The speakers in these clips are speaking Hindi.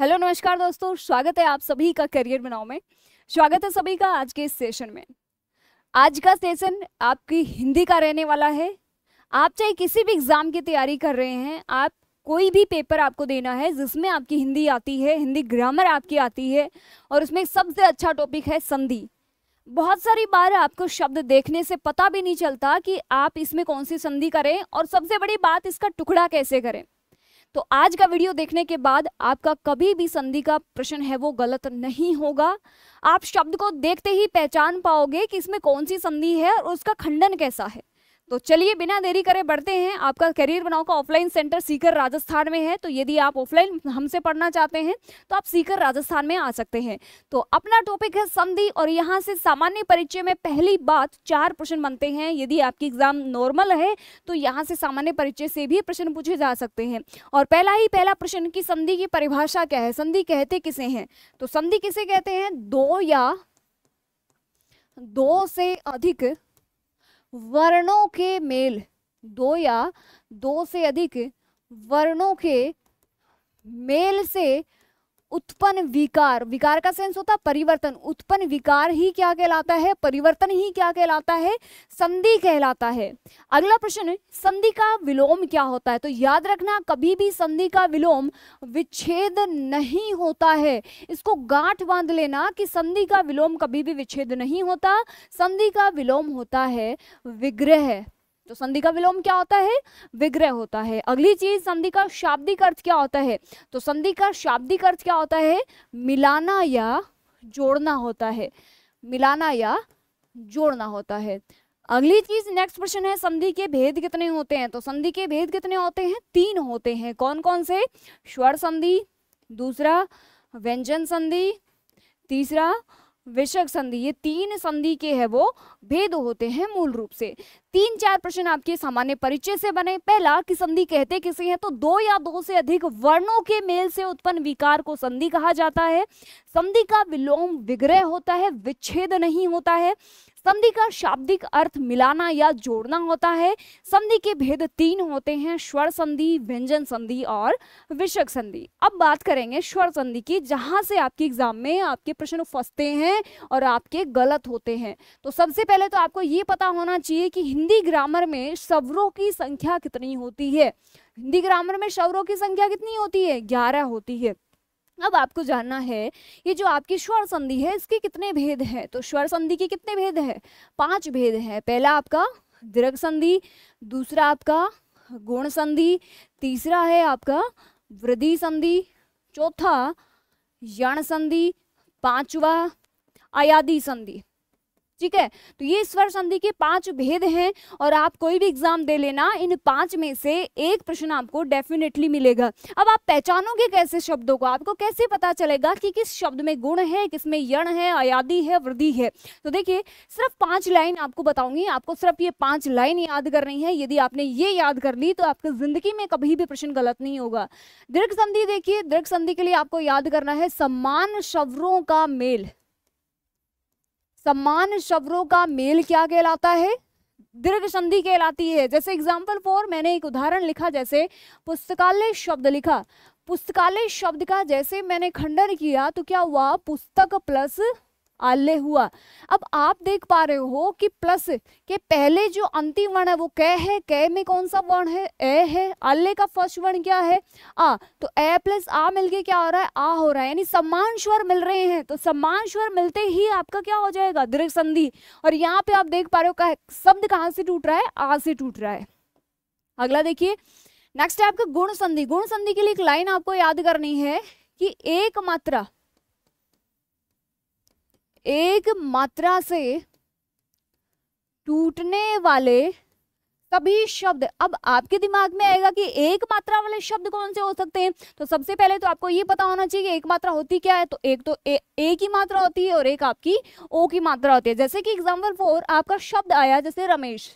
हेलो नमस्कार दोस्तों स्वागत है आप सभी का करियर बनाओ में स्वागत है सभी का आज के इस सेशन में आज का सेशन आपकी हिंदी का रहने वाला है आप चाहे किसी भी एग्ज़ाम की तैयारी कर रहे हैं आप कोई भी पेपर आपको देना है जिसमें आपकी हिंदी आती है हिंदी ग्रामर आपकी आती है और उसमें सबसे अच्छा टॉपिक है संधि बहुत सारी बार आपको शब्द देखने से पता भी नहीं चलता कि आप इसमें कौन सी संधि करें और सबसे बड़ी बात इसका टुकड़ा कैसे करें तो आज का वीडियो देखने के बाद आपका कभी भी संधि का प्रश्न है वो गलत नहीं होगा आप शब्द को देखते ही पहचान पाओगे कि इसमें कौन सी संधि है और उसका खंडन कैसा है तो चलिए बिना देरी करे बढ़ते हैं आपका करियर बनाओ का ऑफलाइन सेंटर सीकर राजस्थान में है तो यदि आप ऑफलाइन हमसे पढ़ना चाहते हैं तो आप सीकर राजस्थान में आ सकते हैं तो अपना टॉपिक है संधि और यहाँ से सामान्य परिचय में पहली बात चार प्रश्न बनते हैं यदि आपकी एग्जाम नॉर्मल है तो यहाँ से सामान्य परिचय से भी प्रश्न पूछे जा सकते हैं और पहला ही पहला प्रश्न की संधि की परिभाषा क्या है संधि कहते किसे हैं तो संधि किसे कहते हैं दो या दो से अधिक वर्णों के मेल दो या दो से अधिक वर्णों के मेल से उत्पन्न विकार विकार का सेंस होता है परिवर्तन उत्पन्न विकार ही क्या कहलाता है परिवर्तन ही क्या कहलाता है संधि कहलाता है अगला प्रश्न संधि का विलोम क्या होता है तो याद रखना कभी भी संधि का विलोम विच्छेद नहीं होता है इसको गांठ बांध लेना कि संधि का विलोम कभी भी विच्छेद नहीं होता संधि का विलोम होता है विग्रह तो संधि का विलोम क्या होता है विग्रह होता है अगली चीज संधि का शाब्दिक अर्थ क्या होता है तो संधि का शाब्दिक अर्थ क्या होता है मिलाना या जोड़ना होता है मिलाना या जोड़ना होता है अगली चीज नेक्स्ट प्रश्न है संधि के भेद कितने होते हैं तो संधि के भेद कितने होते हैं तीन होते हैं कौन कौन से स्वर संधि दूसरा व्यंजन संधि तीसरा विषक संधि ये तीन संधि के है वो भेद होते हैं मूल रूप से तीन चार प्रश्न आपके सामान्य परिचय से बने पहला कि संधि कहते किसे हैं तो दो या दो से अधिक वर्णों के मेल से उत्पन्न विकार को संधि कहा जाता है संधि का विलोम विग्रह होता है विच्छेद नहीं होता है संधि का शाब्दिक अर्थ मिलाना या जोड़ना होता है संधि के भेद तीन होते हैं स्वर संधि व्यंजन संधि और विषक संधि अब बात करेंगे स्वर संधि की जहां से आपके एग्जाम में आपके प्रश्न फंसते हैं और आपके गलत होते हैं तो सबसे पहले तो आपको ये पता होना चाहिए कि हिंदी ग्रामर में शवरों की संख्या कितनी होती है हिंदी ग्रामर में शवरों की संख्या कितनी होती है ग्यारह होती है अब आपको जानना है ये जो आपकी स्वर संधि है इसके कितने भेद हैं तो स्वर संधि के कितने भेद हैं पांच भेद हैं पहला आपका दीर्घ संधि दूसरा आपका गुण संधि तीसरा है आपका वृद्धि संधि चौथा यण संधि पांचवा अयादि संधि ठीक है तो ये स्वर संधि के पांच भेद हैं और आप कोई भी एग्जाम दे लेना इन पांच में से एक प्रश्न आपको डेफिनेटली मिलेगा अब आप पहचानोगे कैसे शब्दों को आपको कैसे पता चलेगा कि किस शब्द में गुण है किस में यण है आयादी है वृद्धि है तो देखिए सिर्फ पांच लाइन आपको बताऊंगी आपको सिर्फ ये पांच लाइन याद करनी है यदि आपने ये याद कर ली तो आपकी जिंदगी में कभी भी प्रश्न गलत नहीं होगा दीर्घ संधि देखिए दीर्घ संधि के लिए आपको याद करना है सम्मान शब्दों का मेल सम्मान शब्दों का मेल क्या कहलाता है दीर्घ संधि कहलाती है जैसे एग्जाम्पल फोर मैंने एक उदाहरण लिखा जैसे पुस्तकालय शब्द लिखा पुस्तकालय शब्द का जैसे मैंने खंडन किया तो क्या हुआ पुस्तक प्लस आले हुआ अब आप देख पा रहे हो कि प्लस के पहले जो अंतिम वर्ण है वो कै है कै में कौन सा वर्ण है ए है आले का फर्स्ट वर्ण क्या है आ तो ए प्लस आ मिलके क्या हो रहा है आ हो रहा है यानी सम्मान स्वर मिल रहे हैं तो सम्मान स्वर मिलते ही आपका क्या हो जाएगा दीर्घ संधि और यहाँ पे आप देख पा रहे हो कह, शब्द कहाँ से टूट रहा है आ से टूट रहा है अगला देखिए नेक्स्ट है आपका गुण संधि गुण संधि के लिए एक लाइन आपको याद करनी है कि एक मात्रा एक मात्रा से टूटने वाले सभी शब्द अब आपके दिमाग में आएगा कि एक मात्रा वाले शब्द कौन से हो सकते हैं तो सबसे पहले तो आपको ये पता होना चाहिए कि एक मात्रा होती क्या है तो एक तो ए, एक की मात्रा होती है और एक आपकी ओ की मात्रा होती है जैसे कि एग्जाम्पल फोर आपका शब्द आया जैसे रमेश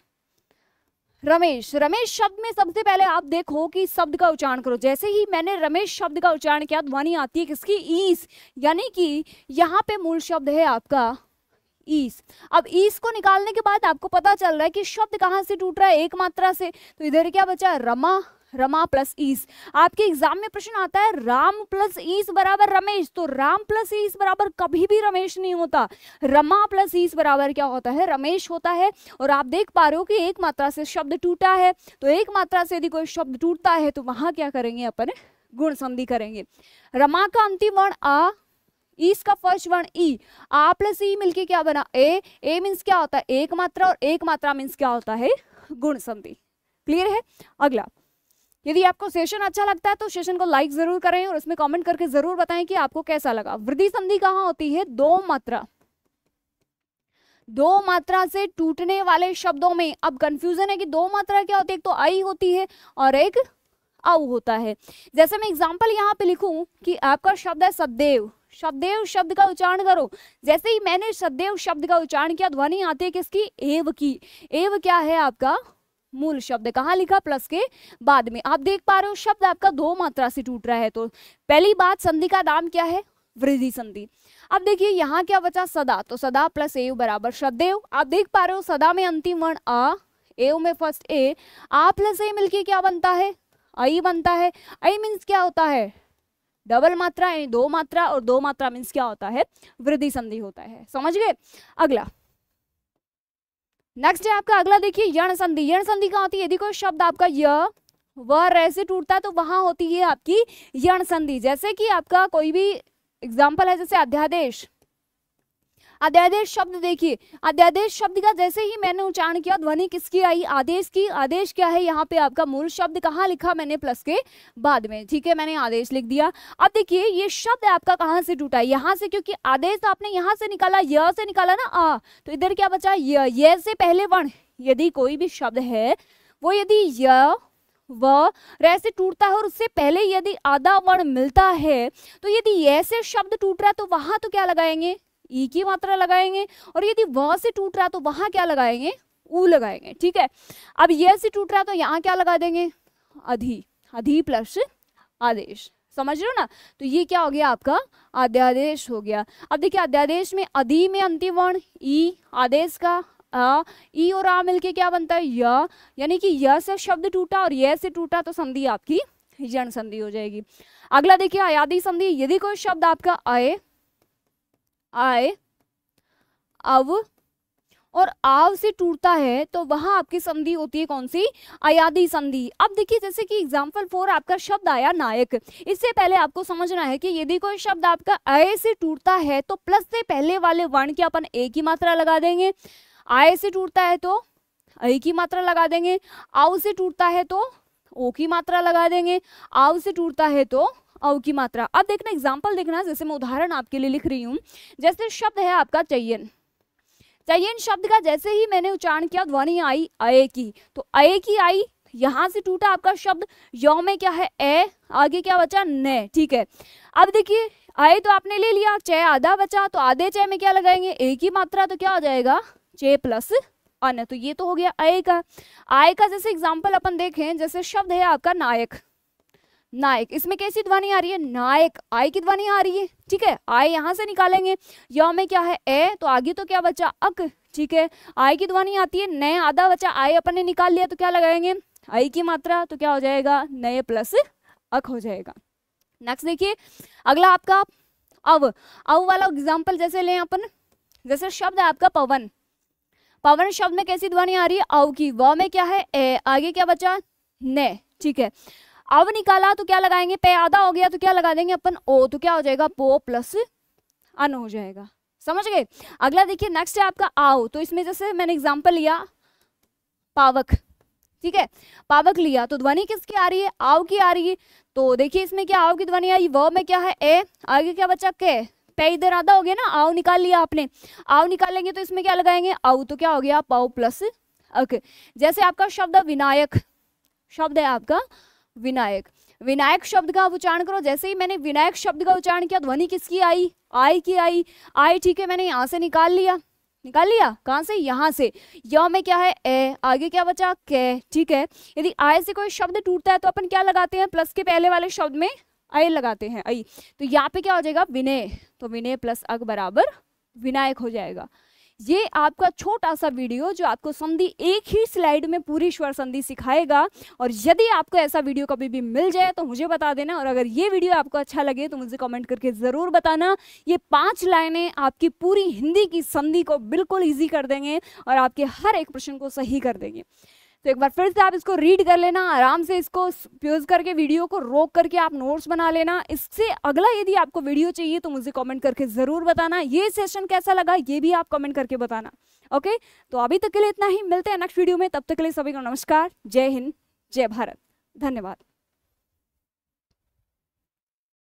रमेश रमेश शब्द में सबसे पहले आप देखो कि शब्द का उच्चारण करो जैसे ही मैंने रमेश शब्द का उच्चारण किया ध्वनि आती है किसकी ईस यानी कि यहाँ पे मूल शब्द है आपका ईस अब ईस को निकालने के बाद आपको पता चल रहा है कि शब्द कहाँ से टूट रहा है एक मात्रा से तो इधर क्या बचा रमा रमा प्लस ईस आपके एग्जाम में प्रश्न आता है राम प्लस ईस बराबर रमेश तो राम प्लस ईस बराबर कभी भी रमेश नहीं होता रमा प्लस ईस बराबर क्या होता है रमेश होता है और आप देख पा रहे हो कि एक मात्रा से शब्द टूटा है तो एक मात्रा से यदि कोई शब्द टूटता है तो वहां क्या करेंगे अपन गुण संधि करेंगे रमा का अंतिम वर्ण आ ईस का फर्स्ट वर्ण ई आ प्लस ई मिलके क्या बना ए ए मीन्स क्या होता है एक मात्रा और एक मात्रा मीन्स क्या होता है गुण संधि क्लियर है अगला यदि आपको सेशन अच्छा लगता है तो सेशन को लाइक जरूर करें और उसमें कमेंट करके जरूर बताएं कि आपको कैसा लगा वृद्धि संधि कहाँ होती है दो मात्रा दो मात्रा से टूटने वाले शब्दों में अब कंफ्यूजन है कि दो मात्रा क्या होती है एक तो आई होती है और एक आउ होता है जैसे मैं एग्जांपल यहाँ पे लिखूं कि आपका शब्द है सदैव शब्देव शब्द का उच्चारण करो जैसे ही मैंने सदैव शब्द का उच्चारण किया ध्वनि आती है किसकी एव की एव क्या है आपका मूल शब्द कहाँ लिखा प्लस के बाद में आप देख पा रहे हो शब्द आपका दो मात्रा से टूट रहा है तो पहली बात संधि का नाम क्या है वृद्धि संधि अब देखिए यहाँ क्या बचा सदा तो सदा प्लस एव बराबर शब्देव आप देख पा रहे हो सदा में अंतिम वर्ण आ एव में फर्स्ट ए आ प्लस ए मिलके क्या बनता है आई बनता है आई मीन्स क्या होता है डबल मात्रा यानी दो मात्रा और दो मात्रा मीन्स क्या होता है वृद्धि संधि होता है समझ गए अगला नेक्स्ट है आपका अगला देखिए यण संधि यण संधि कहाँ होती है यदि कोई शब्द आपका य वह रह से टूटता है तो वहां होती है आपकी यण संधि जैसे कि आपका कोई भी एग्जाम्पल है जैसे अध्यादेश अध्यादेश शब्द देखिए अध्यादेश शब्द का जैसे ही मैंने उच्चारण किया ध्वनि किसकी आई आदेश की आदेश क्या है यहाँ पे आपका मूल शब्द कहाँ लिखा मैंने प्लस के बाद में ठीक है मैंने आदेश लिख दिया अब देखिए ये शब्द आपका कहाँ से टूटा यहाँ से क्योंकि आदेश तो आपने यहाँ से निकाला य से निकाला ना आ तो इधर क्या बचा य ये से पहले वर्ण यदि कोई भी शब्द है वो यदि य व से टूटता है और उससे पहले यदि आधा वर्ण मिलता है तो यदि ऐसे शब्द टूट रहा है तो वहां तो क्या लगाएंगे ई की मात्रा लगाएंगे और यदि व से टूट रहा तो वहाँ क्या लगाएंगे ऊ लगाएंगे ठीक है अब ये से टूट रहा तो यहाँ क्या लगा देंगे अधि अधि प्लस आदेश समझ रहे हो ना तो ये क्या हो गया आपका अध्यादेश हो गया अब देखिए अध्यादेश में अधि में अंतिम वर्ण ई आदेश का आ ई और आ मिलके क्या बनता है या यानी कि य से शब्द टूटा और य से टूटा तो संधि आपकी जन संधि हो जाएगी अगला देखिए आयादी संधि यदि कोई शब्द आपका आए आय अव और आव से टूटता है तो वहां आपकी संधि होती है कौन सी अयादी संधि अब देखिए जैसे कि एग्जाम्पल फोर आपका शब्द आया नायक इससे पहले आपको समझना है कि यदि कोई शब्द आपका अय से टूटता है तो प्लस से पहले वाले वर्ण की अपन ए की मात्रा लगा देंगे आय से टूटता है तो अय की मात्रा लगा देंगे आव से टूटता है तो ओ की मात्रा लगा देंगे आव से टूटता है तो औ की मात्रा अब देखना एग्जाम्पल देखना जैसे मैं उदाहरण आपके लिए लिख रही हूँ जैसे शब्द है आपका चयन चयन शब्द का जैसे ही मैंने उच्चारण किया ध्वनि आई अय की तो अय की आई यहां से टूटा आपका शब्द यौ में क्या है ए आगे क्या बचा न ठीक है अब देखिए आए तो आपने ले लिया चय आधा बचा तो आधे चय में क्या लगाएंगे ए की मात्रा तो क्या हो जाएगा चे प्लस अन तो ये तो हो गया आय का आय का जैसे एग्जाम्पल अपन देखें जैसे शब्द है आपका नायक नायक इसमें कैसी ध्वनि आ रही है नायक आय की ध्वनि आ रही है ठीक है आय यहाँ से निकालेंगे य में क्या है ए तो आगे तो क्या बचा अक ठीक है आय की ध्वनि आती है नए आधा बचा आय अपन ने निकाल लिया तो क्या लगाएंगे आई की मात्रा तो क्या हो जाएगा नए प्लस अक हो जाएगा नेक्स्ट देखिए अगला आपका अव अव वाला एग्जाम्पल जैसे लें अपन जैसे शब्द है आपका पवन पवन शब्द में कैसी ध्वनि आ रही है अव की व में क्या है ए आगे क्या बचा ने ठीक है अब निकाला तो क्या लगाएंगे पे आधा हो गया तो क्या लगा देंगे अपन ओ तो क्या हो जाएगा पो प्लस अन हो जाएगा समझ गए अगला देखिए नेक्स्ट है आपका आओ तो इसमें जैसे मैंने एग्जाम्पल लिया पावक ठीक है पावक लिया तो ध्वनि किसकी आ रही है आओ की आ रही है तो देखिए इसमें क्या आओ की ध्वनि आई व में क्या है ए आगे क्या बचा के पे इधर आधा हो गया ना आओ निकाल लिया आपने आव निकालेंगे तो इसमें क्या लगाएंगे आओ तो क्या हो गया पाओ प्लस ओके जैसे आपका शब्द विनायक शब्द है आपका विनायक विनायक शब्द का उच्चारण करो जैसे ही मैंने विनायक शब्द का उच्चारण किया ध्वनि किसकी आई आई की आई आई ठीक है मैंने यहाँ से निकाल लिया निकाल लिया कहाँ से यहाँ से य में क्या है ए आगे क्या बचा कै ठीक है यदि आय से कोई शब्द टूटता है तो अपन क्या लगाते हैं प्लस के पहले वाले शब्द में आय लगाते हैं आई तो यहाँ पे क्या हो जाएगा विनय तो विनय प्लस अग बराबर विनायक हो जाएगा ये आपका छोटा सा वीडियो जो आपको संधि एक ही स्लाइड में पूरी स्वर संधि सिखाएगा और यदि आपको ऐसा वीडियो कभी भी मिल जाए तो मुझे बता देना और अगर ये वीडियो आपको अच्छा लगे तो मुझे कमेंट करके ज़रूर बताना ये पाँच लाइनें आपकी पूरी हिंदी की संधि को बिल्कुल ईजी कर देंगे और आपके हर एक प्रश्न को सही कर देंगे तो एक बार फिर से आप इसको रीड कर लेना आराम से इसको प्यूज करके वीडियो को रोक करके आप नोट्स बना लेना इससे अगला यदि आपको वीडियो चाहिए तो मुझे कमेंट करके ज़रूर बताना ये सेशन कैसा लगा ये भी आप कमेंट करके बताना ओके तो अभी तक के लिए इतना ही मिलते हैं नेक्स्ट वीडियो में तब तक के लिए सभी को नमस्कार जय हिंद जय भारत धन्यवाद